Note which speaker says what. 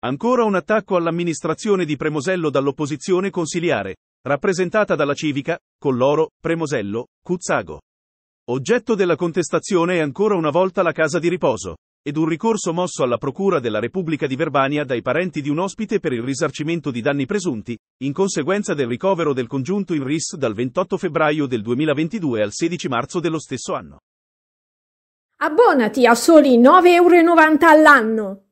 Speaker 1: Ancora un attacco all'amministrazione di Premosello dall'opposizione consiliare, rappresentata dalla Civica, Colloro, Premosello, Cuzzago. Oggetto della contestazione è ancora una volta la casa di riposo, ed un ricorso mosso alla Procura della Repubblica di Verbania dai parenti di un ospite per il risarcimento di danni presunti, in conseguenza del ricovero del congiunto in RIS dal 28 febbraio del 2022 al 16 marzo dello stesso anno.
Speaker 2: Abbonati a soli 9,90 euro all'anno.